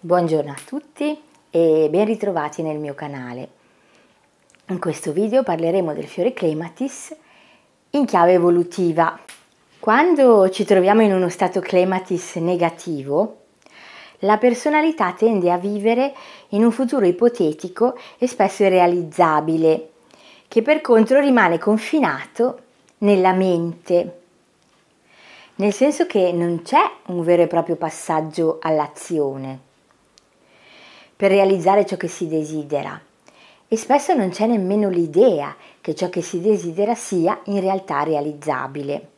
Buongiorno a tutti e ben ritrovati nel mio canale. In questo video parleremo del fiore clematis in chiave evolutiva. Quando ci troviamo in uno stato clematis negativo, la personalità tende a vivere in un futuro ipotetico e spesso irrealizzabile, che per contro rimane confinato nella mente, nel senso che non c'è un vero e proprio passaggio all'azione per realizzare ciò che si desidera e spesso non c'è nemmeno l'idea che ciò che si desidera sia in realtà realizzabile.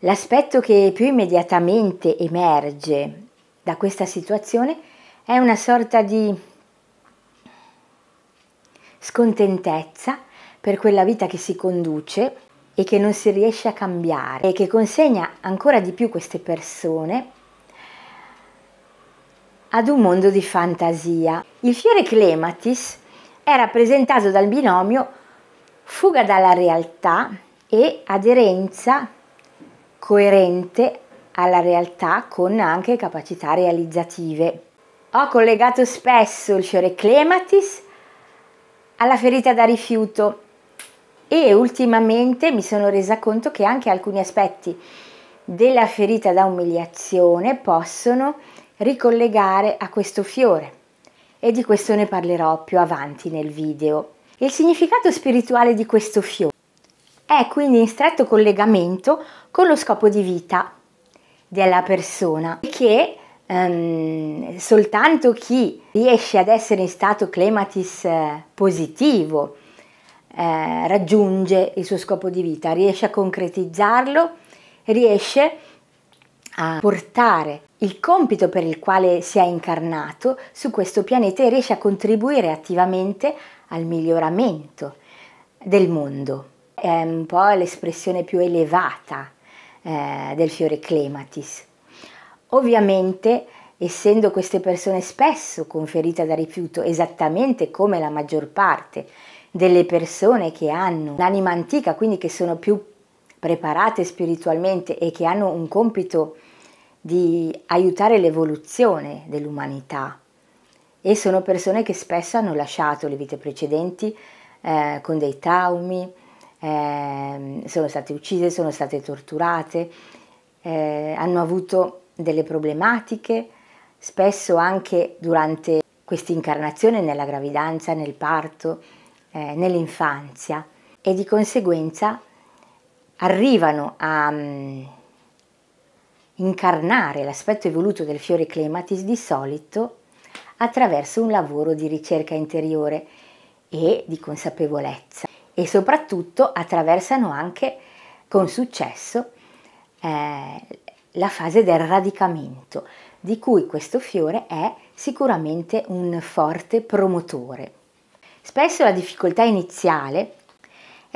L'aspetto che più immediatamente emerge da questa situazione è una sorta di scontentezza per quella vita che si conduce e che non si riesce a cambiare e che consegna ancora di più queste persone ad un mondo di fantasia. Il fiore Clematis è rappresentato dal binomio fuga dalla realtà e aderenza coerente alla realtà con anche capacità realizzative. Ho collegato spesso il fiore Clematis alla ferita da rifiuto e ultimamente mi sono resa conto che anche alcuni aspetti della ferita da umiliazione possono ricollegare a questo fiore e di questo ne parlerò più avanti nel video. Il significato spirituale di questo fiore è quindi in stretto collegamento con lo scopo di vita della persona che ehm, soltanto chi riesce ad essere in stato clematis eh, positivo eh, raggiunge il suo scopo di vita, riesce a concretizzarlo, riesce a portare il compito per il quale si è incarnato su questo pianeta e riesce a contribuire attivamente al miglioramento del mondo. È un po' l'espressione più elevata eh, del fiore Clematis. Ovviamente, essendo queste persone spesso conferite da rifiuto, esattamente come la maggior parte delle persone che hanno l'anima antica, quindi che sono più preparate spiritualmente e che hanno un compito di aiutare l'evoluzione dell'umanità e sono persone che spesso hanno lasciato le vite precedenti eh, con dei traumi, eh, sono state uccise, sono state torturate, eh, hanno avuto delle problematiche, spesso anche durante questa incarnazione nella gravidanza, nel parto, eh, nell'infanzia e di conseguenza arrivano a, mm, incarnare l'aspetto evoluto del fiore clematis di solito attraverso un lavoro di ricerca interiore e di consapevolezza e soprattutto attraversano anche con successo eh, la fase del radicamento di cui questo fiore è sicuramente un forte promotore. Spesso la difficoltà iniziale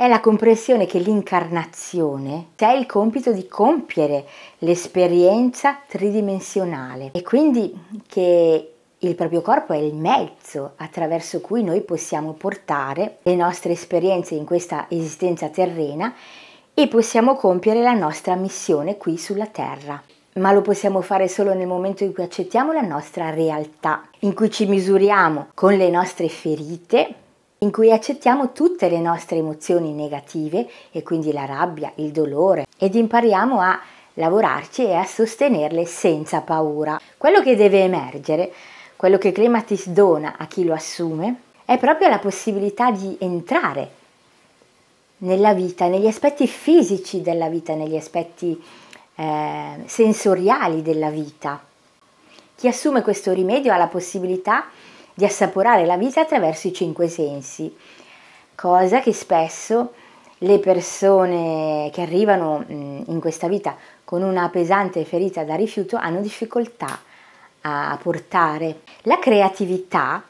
è la comprensione che l'incarnazione ha il compito di compiere l'esperienza tridimensionale e quindi che il proprio corpo è il mezzo attraverso cui noi possiamo portare le nostre esperienze in questa esistenza terrena e possiamo compiere la nostra missione qui sulla Terra. Ma lo possiamo fare solo nel momento in cui accettiamo la nostra realtà, in cui ci misuriamo con le nostre ferite, in cui accettiamo tutte le nostre emozioni negative e quindi la rabbia, il dolore ed impariamo a lavorarci e a sostenerle senza paura. Quello che deve emergere, quello che Clematis dona a chi lo assume, è proprio la possibilità di entrare nella vita, negli aspetti fisici della vita, negli aspetti eh, sensoriali della vita. Chi assume questo rimedio ha la possibilità di di assaporare la vita attraverso i cinque sensi, cosa che spesso le persone che arrivano in questa vita con una pesante ferita da rifiuto hanno difficoltà a portare. La creatività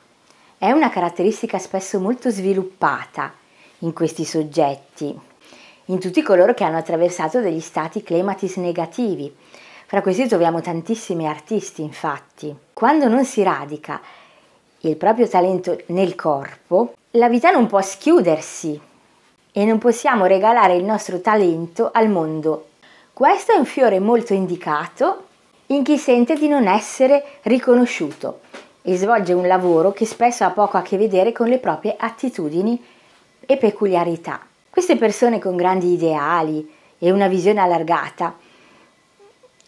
è una caratteristica spesso molto sviluppata in questi soggetti, in tutti coloro che hanno attraversato degli stati clematis negativi. Fra questi troviamo tantissimi artisti, infatti. Quando non si radica il proprio talento nel corpo, la vita non può schiudersi e non possiamo regalare il nostro talento al mondo. Questo è un fiore molto indicato in chi sente di non essere riconosciuto e svolge un lavoro che spesso ha poco a che vedere con le proprie attitudini e peculiarità. Queste persone con grandi ideali e una visione allargata,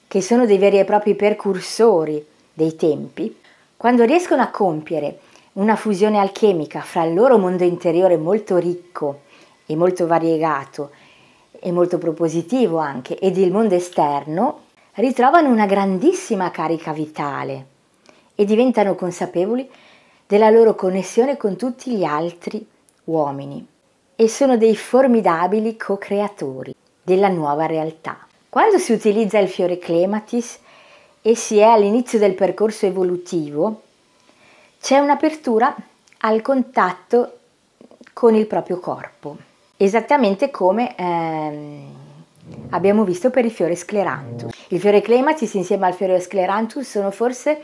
che sono dei veri e propri percursori dei tempi, quando riescono a compiere una fusione alchemica fra il loro mondo interiore molto ricco e molto variegato e molto propositivo anche ed il mondo esterno, ritrovano una grandissima carica vitale e diventano consapevoli della loro connessione con tutti gli altri uomini e sono dei formidabili co-creatori della nuova realtà. Quando si utilizza il fiore clematis e si è all'inizio del percorso evolutivo, c'è un'apertura al contatto con il proprio corpo, esattamente come ehm, abbiamo visto per il fiore sclerantus. Il fiore clematis insieme al fiore sclerantus sono forse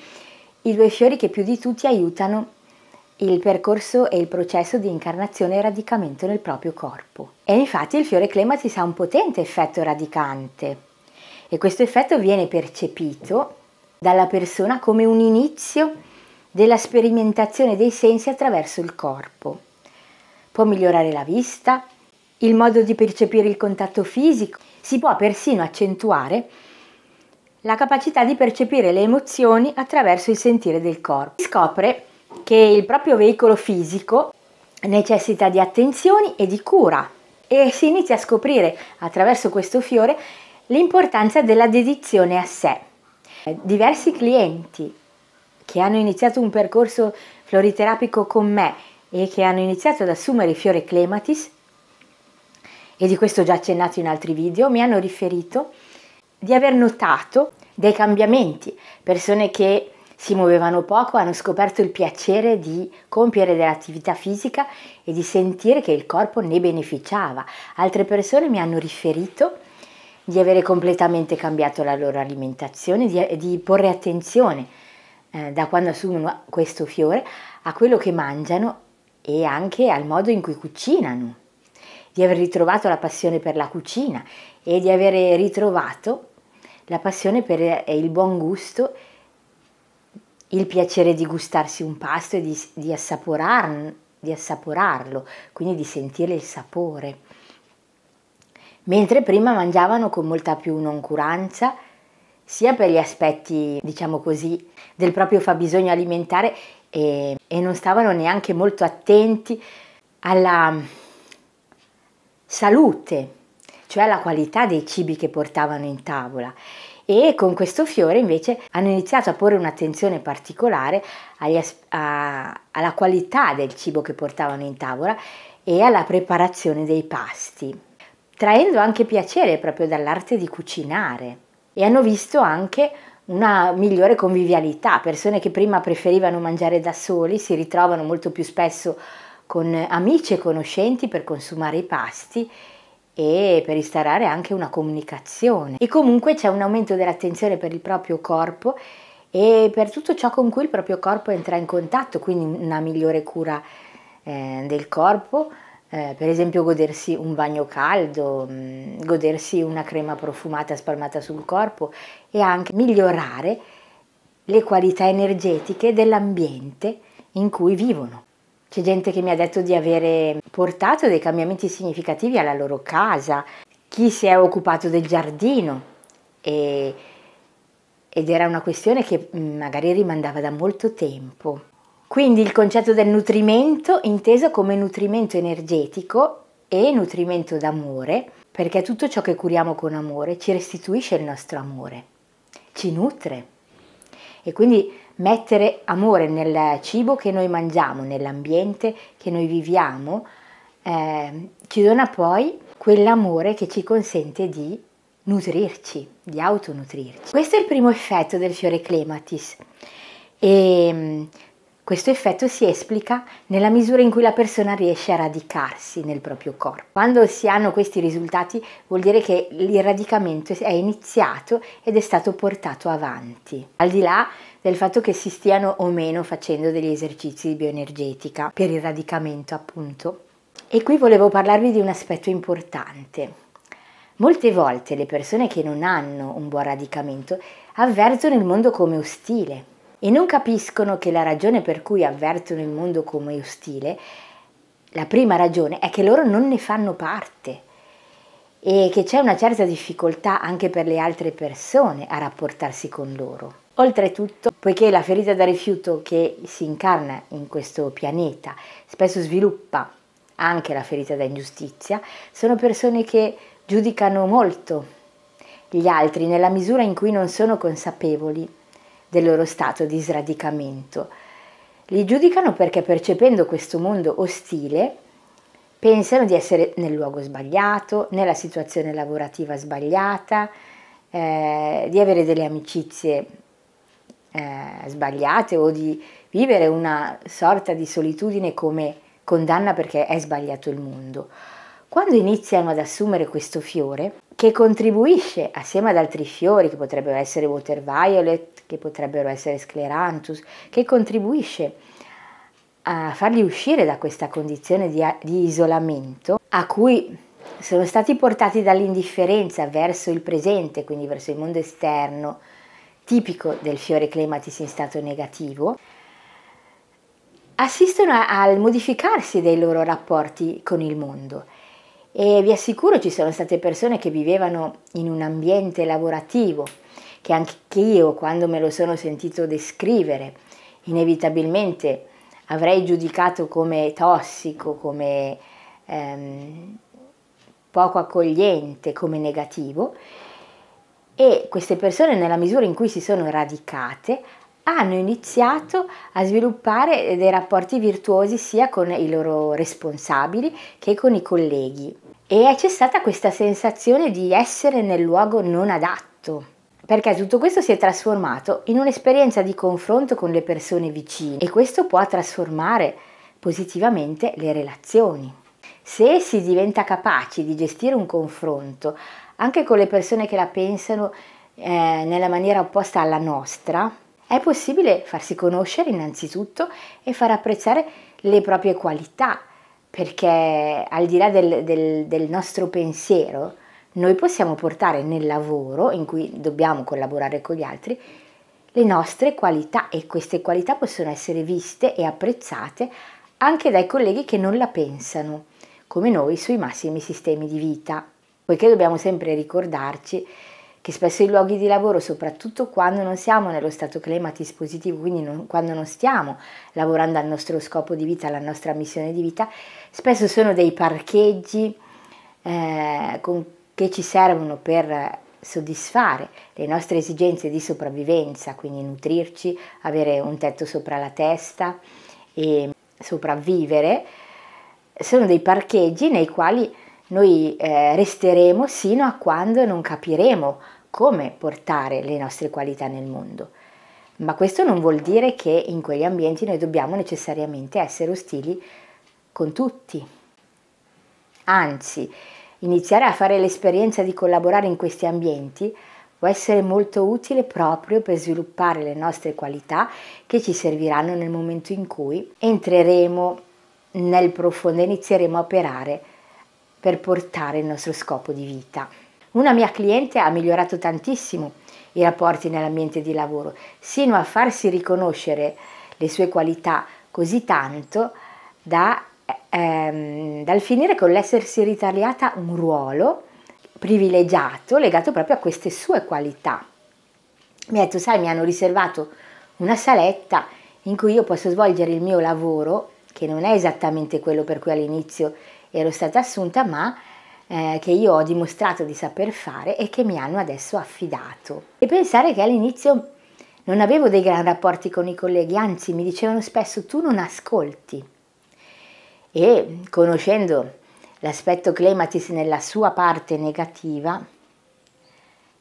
i due fiori che più di tutti aiutano il percorso e il processo di incarnazione e radicamento nel proprio corpo. E infatti il fiore clematis ha un potente effetto radicante e questo effetto viene percepito dalla persona come un inizio della sperimentazione dei sensi attraverso il corpo. Può migliorare la vista, il modo di percepire il contatto fisico, si può persino accentuare la capacità di percepire le emozioni attraverso il sentire del corpo. Si scopre che il proprio veicolo fisico necessita di attenzioni e di cura e si inizia a scoprire attraverso questo fiore L'importanza della dedizione a sé. Eh, diversi clienti che hanno iniziato un percorso floriterapico con me e che hanno iniziato ad assumere fiore clematis, e di questo ho già accennato in altri video, mi hanno riferito di aver notato dei cambiamenti, persone che si muovevano poco, hanno scoperto il piacere di compiere dell'attività fisica e di sentire che il corpo ne beneficiava. Altre persone mi hanno riferito di avere completamente cambiato la loro alimentazione, di, di porre attenzione eh, da quando assumono questo fiore a quello che mangiano e anche al modo in cui cucinano, di aver ritrovato la passione per la cucina e di aver ritrovato la passione per eh, il buon gusto, il piacere di gustarsi un pasto e di, di, assaporar, di assaporarlo, quindi di sentire il sapore mentre prima mangiavano con molta più noncuranza, sia per gli aspetti, diciamo così, del proprio fabbisogno alimentare e, e non stavano neanche molto attenti alla mm, salute, cioè alla qualità dei cibi che portavano in tavola. E con questo fiore invece hanno iniziato a porre un'attenzione particolare a, alla qualità del cibo che portavano in tavola e alla preparazione dei pasti traendo anche piacere proprio dall'arte di cucinare e hanno visto anche una migliore convivialità, persone che prima preferivano mangiare da soli si ritrovano molto più spesso con amici e conoscenti per consumare i pasti e per instaurare anche una comunicazione. E comunque c'è un aumento dell'attenzione per il proprio corpo e per tutto ciò con cui il proprio corpo entra in contatto, quindi una migliore cura eh, del corpo, eh, per esempio godersi un bagno caldo, mh, mm, godersi una crema profumata spalmata sul corpo e anche migliorare le qualità energetiche dell'ambiente in cui vivono. C'è gente che mi ha detto di avere portato dei cambiamenti significativi alla loro casa, chi si è occupato del giardino e, ed era una questione che mm, magari rimandava da molto tempo. Quindi il concetto del nutrimento inteso come nutrimento energetico e nutrimento d'amore, perché tutto ciò che curiamo con amore ci restituisce il nostro amore, ci nutre. E quindi mettere amore nel cibo che noi mangiamo, nell'ambiente che noi viviamo, eh, ci dona poi quell'amore che ci consente di nutrirci, di autonutrirci. Questo è il primo effetto del fiore clematis. E, ehm, questo effetto si esplica nella misura in cui la persona riesce a radicarsi nel proprio corpo. Quando si hanno questi risultati vuol dire che il radicamento è iniziato ed è stato portato avanti, al di là del fatto che si stiano o meno facendo degli esercizi di bioenergetica per il radicamento appunto. E qui volevo parlarvi di un aspetto importante. Molte volte le persone che non hanno un buon radicamento avvertono il mondo come ostile, e non capiscono che la ragione per cui avvertono il mondo come ostile, la prima ragione è che loro non ne fanno parte e che c'è una certa difficoltà anche per le altre persone a rapportarsi con loro. Oltretutto, poiché la ferita da rifiuto che si incarna in questo pianeta spesso sviluppa anche la ferita da ingiustizia, sono persone che giudicano molto gli altri nella misura in cui non sono consapevoli del loro stato di sradicamento. Li giudicano perché percependo questo mondo ostile pensano di essere nel luogo sbagliato, nella situazione lavorativa sbagliata, eh, di avere delle amicizie eh, sbagliate o di vivere una sorta di solitudine come condanna perché è sbagliato il mondo. Quando iniziano ad assumere questo fiore, che contribuisce assieme ad altri fiori che potrebbero essere water violet, che potrebbero essere scleranthus, che contribuisce a farli uscire da questa condizione di, di isolamento a cui sono stati portati dall'indifferenza verso il presente, quindi verso il mondo esterno, tipico del fiore clematis in stato negativo, assistono al modificarsi dei loro rapporti con il mondo e vi assicuro ci sono state persone che vivevano in un ambiente lavorativo, che anche io quando me lo sono sentito descrivere, inevitabilmente avrei giudicato come tossico, come ehm, poco accogliente, come negativo. E queste persone, nella misura in cui si sono radicate, hanno iniziato a sviluppare eh, dei rapporti virtuosi sia con i loro responsabili che con i colleghi e è cessata questa sensazione di essere nel luogo non adatto perché tutto questo si è trasformato in un'esperienza di confronto con le persone vicine e questo può trasformare positivamente le relazioni. Se si diventa capaci di gestire un confronto anche con le persone che la pensano eh, nella maniera opposta alla nostra, è possibile farsi conoscere innanzitutto e far apprezzare le proprie qualità, perché al di là del, del, del nostro pensiero, noi possiamo portare nel lavoro in cui dobbiamo collaborare con gli altri le nostre qualità e queste qualità possono essere viste e apprezzate anche dai colleghi che non la pensano, come noi sui massimi sistemi di vita, poiché dobbiamo sempre ricordarci che spesso i luoghi di lavoro, soprattutto quando non siamo nello stato clematis positivo, quindi non, quando non stiamo lavorando al nostro scopo di vita, alla nostra missione di vita, spesso sono dei parcheggi eh, con, che ci servono per soddisfare le nostre esigenze di sopravvivenza, quindi nutrirci, avere un tetto sopra la testa e sopravvivere, sono dei parcheggi nei quali noi eh, resteremo sino a quando non capiremo come portare le nostre qualità nel mondo. Ma questo non vuol dire che in quegli ambienti noi dobbiamo necessariamente essere ostili con tutti. Anzi, iniziare a fare l'esperienza di collaborare in questi ambienti può essere molto utile proprio per sviluppare le nostre qualità che ci serviranno nel momento in cui entreremo nel profondo e inizieremo a operare per portare il nostro scopo di vita. Una mia cliente ha migliorato tantissimo i rapporti nell'ambiente di lavoro, sino a farsi riconoscere le sue qualità così tanto da, ehm, dal finire con l'essersi ritagliata un ruolo privilegiato legato proprio a queste sue qualità. Mi ha detto, sai, mi hanno riservato una saletta in cui io posso svolgere il mio lavoro, che non è esattamente quello per cui all'inizio ero stata assunta, ma eh, che io ho dimostrato di saper fare e che mi hanno adesso affidato. E pensare che all'inizio non avevo dei gran rapporti con i colleghi, anzi mi dicevano spesso tu non ascolti. E conoscendo l'aspetto Clematis nella sua parte negativa,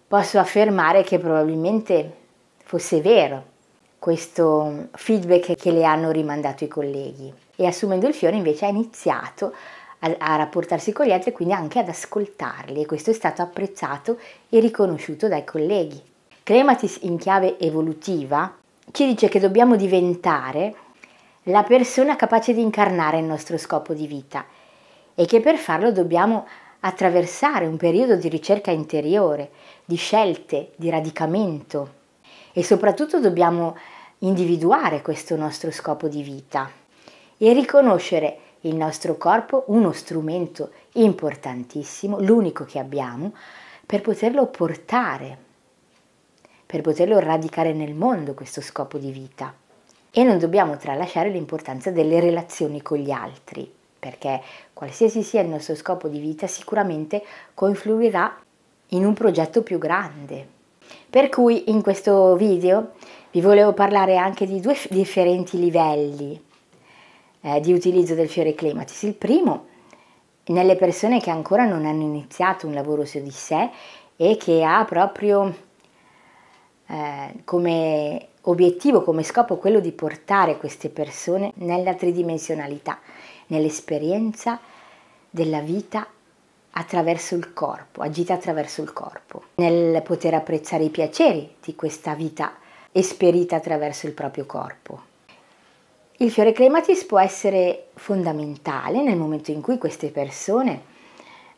posso affermare che probabilmente fosse vero questo feedback che le hanno rimandato i colleghi. E assumendo il fiore invece ha iniziato a, a rapportarsi con gli altri e quindi anche ad ascoltarli e questo è stato apprezzato e riconosciuto dai colleghi. Crematis in chiave evolutiva ci dice che dobbiamo diventare la persona capace di incarnare il nostro scopo di vita e che per farlo dobbiamo attraversare un periodo di ricerca interiore, di scelte, di radicamento e soprattutto dobbiamo individuare questo nostro scopo di vita e riconoscere il nostro corpo uno strumento importantissimo, l'unico che abbiamo, per poterlo portare, per poterlo radicare nel mondo questo scopo di vita. E non dobbiamo tralasciare l'importanza delle relazioni con gli altri, perché qualsiasi sia il nostro scopo di vita sicuramente confluirà in un progetto più grande. Per cui in questo video vi volevo parlare anche di due differenti livelli eh, di utilizzo del fiore clematis. Il primo, nelle persone che ancora non hanno iniziato un lavoro su di sé e che ha proprio eh, come obiettivo, come scopo quello di portare queste persone nella tridimensionalità, nell'esperienza della vita attraverso il corpo, agita attraverso il corpo, nel poter apprezzare i piaceri di questa vita esperita attraverso il proprio corpo. Il fiore clematis può essere fondamentale nel momento in cui queste persone,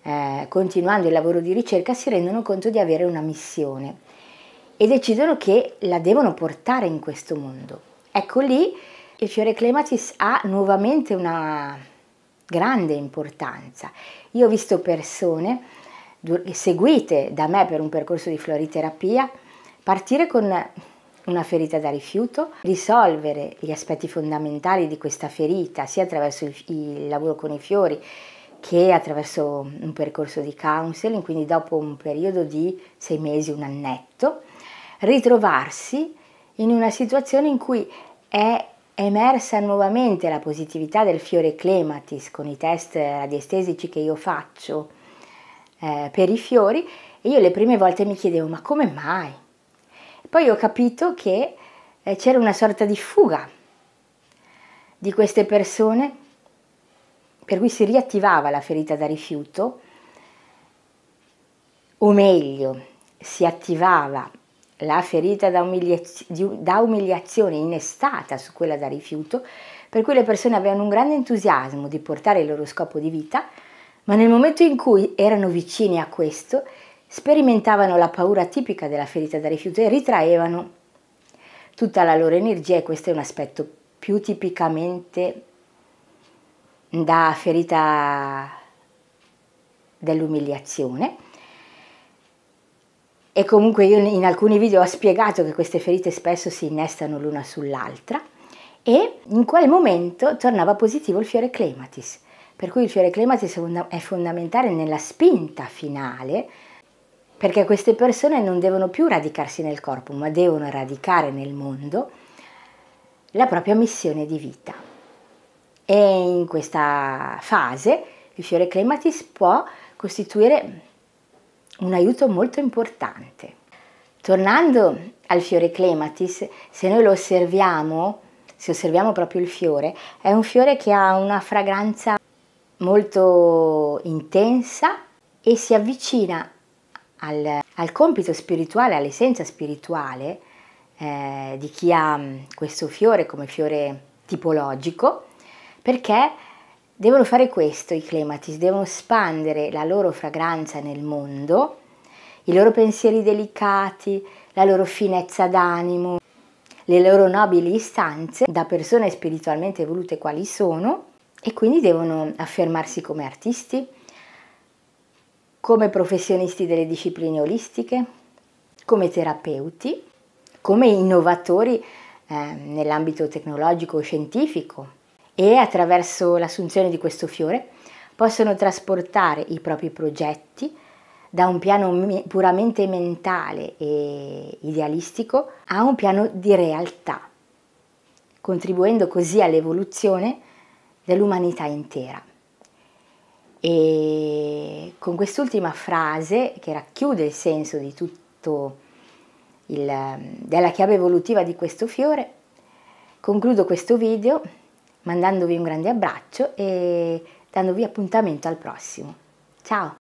eh, continuando il lavoro di ricerca, si rendono conto di avere una missione e decidono che la devono portare in questo mondo. Ecco lì il fiore clematis ha nuovamente una grande importanza. Io ho visto persone seguite da me per un percorso di floriterapia partire con una ferita da rifiuto, risolvere gli aspetti fondamentali di questa ferita sia attraverso il, il lavoro con i fiori che attraverso un percorso di counseling, quindi dopo un periodo di sei mesi, un annetto, ritrovarsi in una situazione in cui è emersa nuovamente la positività del fiore clematis con i test radiestesici che io faccio eh, per i fiori e io le prime volte mi chiedevo ma come mai? Poi ho capito che eh, c'era una sorta di fuga di queste persone per cui si riattivava la ferita da rifiuto, o meglio, si attivava la ferita da, umiliaz da, umiliazione innestata su quella da rifiuto, per cui le persone avevano un grande entusiasmo di portare il loro scopo di vita, ma nel momento in cui erano vicini a questo, sperimentavano la paura tipica della ferita da rifiuto e ritraevano tutta la loro energia e questo è un aspetto più tipicamente da ferita dell'umiliazione. E comunque io in alcuni video ho spiegato che queste ferite spesso si innestano l'una sull'altra e in quel momento tornava positivo il fiore clematis, per cui il fiore clematis è fondamentale nella spinta finale perché queste persone non devono più radicarsi nel corpo, ma devono radicare nel mondo la propria missione di vita. E in questa fase il fiore clematis può costituire un aiuto molto importante. Tornando al fiore clematis, se noi lo osserviamo, se osserviamo proprio il fiore, è un fiore che ha una fragranza molto intensa e si avvicina al, al compito spirituale, all'essenza spirituale eh, di chi ha mm, questo fiore come fiore tipologico, perché devono fare questo i clematis, devono espandere la loro fragranza nel mondo, i loro pensieri delicati, la loro finezza d'animo, le loro nobili istanze da persone spiritualmente evolute quali sono e quindi devono affermarsi come artisti, come professionisti delle discipline olistiche, come terapeuti, come innovatori eh, nell'ambito tecnologico o scientifico e attraverso l'assunzione di questo fiore possono trasportare i propri progetti da un piano puramente mentale e idealistico a un piano di realtà, contribuendo così all'evoluzione dell'umanità intera. E con quest'ultima frase, che racchiude il senso di tutto il, della chiave evolutiva di questo fiore, concludo questo video mandandovi un grande abbraccio e dandovi appuntamento al prossimo. Ciao!